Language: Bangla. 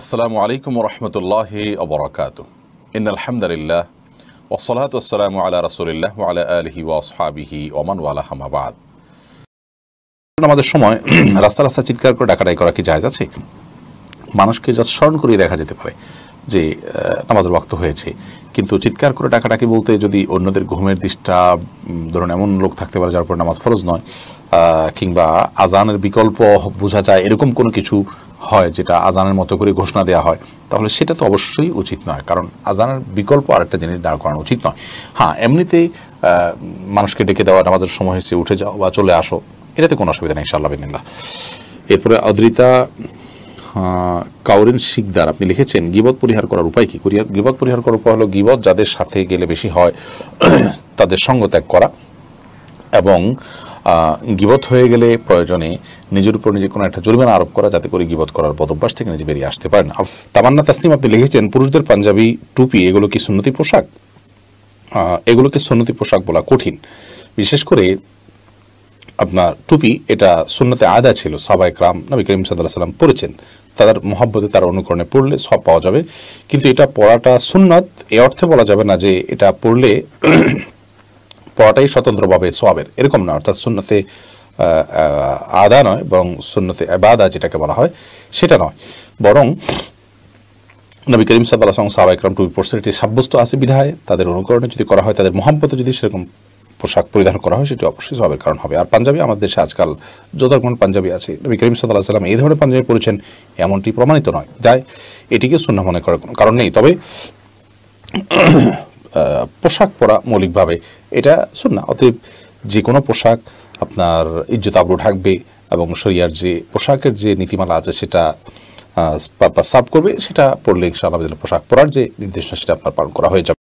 আসসালামু আলাইকুম রহমতুল্লাহ অবরাকাত ইন আলহামদুলিল্লাহ ওসলাত আসসালামু আলা রসুলিল্লাহ আলা আলহি ওয়াসহাবিহি ওমান ওয়ালা আমাদের সময় রাস্তা রাস্তা চিৎকার করে ডাকাডাই করা কি যায় আছে মানুষকে যা স্মরণ করিয়ে দেখা যেতে পারে যে নামাজের বক্ত হয়েছে কিন্তু চিৎকার করে ডাকাডাকি বলতে যদি অন্যদের ঘুমের দৃষ্টা ধরুন এমন লোক থাকতে পারে যার উপর নামাজ ফরজ নয় কিংবা আজানের বিকল্প বোঝা যায় এরকম কোনো কিছু হয় যেটা আজানের মতো করে ঘোষণা দেওয়া হয় তাহলে সেটা তো অবশ্যই উচিত নয় কারণ আজানের বিকল্প আরেকটা জিনিস দাঁড় করানো উচিত নয় হ্যাঁ এমনিতে মানুষকে ডেকে দেওয়া নামাজের সময় হয়েছে উঠে যাও বা চলে আসো এটাতে কোনো অসুবিধা নেই ইনশাল্লাহ বিদিল্লা এরপরে অদ্রিতা কাউরিন শিকদার আপনি লিখেছেন গিবদ পরিহার করার উপায় কি গিবদ পরিহার করার উপায় হলো গিবদ যাদের সাথে গেলে বেশি হয় তাদের সঙ্গ ত্যাগ করা এবং গিবত হয়ে গেলে প্রয়োজনে নিজের উপর নিজে কোনো একটা জরিমানা আরোপ করা যাতে করে গিবত করার পদভ্যাস থেকে নিজে বেরিয়ে আসতে পারেন তামান্না তাসনিম আপনি লিখেছেন পুরুষদের পাঞ্জাবি টুপি এগুলো কি সুন্নতি পোশাক এগুলোকে সুন্নতি পোশাক বলা কঠিন বিশেষ করে আপনার টুপি এটা সুন্নতে আদা ছিল সাবাই ক্রাম নবী করিম সাদাল্লাহ সাল্লাম পড়েছেন তাদের মহাব্বতে তার অনুকরণে পড়লে সব পাওয়া যাবে কিন্তু এটা পড়াটা সুন্নত এ অর্থে বলা যাবে না যে এটা পড়লে পড়াটাই স্বতন্ত্রভাবে সোয়াবের এরকম নয় অর্থাৎ শূন্যতে আদা নয় বরং শূন্যতে আবাদা যেটাকে বলা হয় সেটা নয় বরং নবী করিম সাল্লাহ সঙ্গে সাহাবাইকরাম টু পড়ছেন এটি সাব্যস্ত আছে বিধায় তাদের অনুকরণে যদি করা হয় তাদের মহাম্মতে যদি সেরকম পোশাক পরিধান করা হয় সেটি অবশ্যই সবের কারণ হবে আর পাঞ্জাবি আমাদের দেশে আজকাল যতক্ষণ পাঞ্জাবি আছে নবী করিম সাল্লাহ সাল্লাম এই ধরনের পাঞ্জাবি পড়েছেন এমনটি প্রমাণিত নয় তাই এটিকে শূন্য মনে করার কোনো কারণ নেই তবে পোশাক পরা মৌলিকভাবে এটা শুন না অতএব যে কোনো পোশাক আপনার ইজ্জত আবরু ঢাকবে এবং শরিয়ার যে পোশাকের যে নীতিমালা আছে সেটা সাব করবে সেটা পড়লে ইনশাআল্লাহ পোশাক পরার যে নির্দেশনা সেটা আপনার পালন করা হয়ে যাবে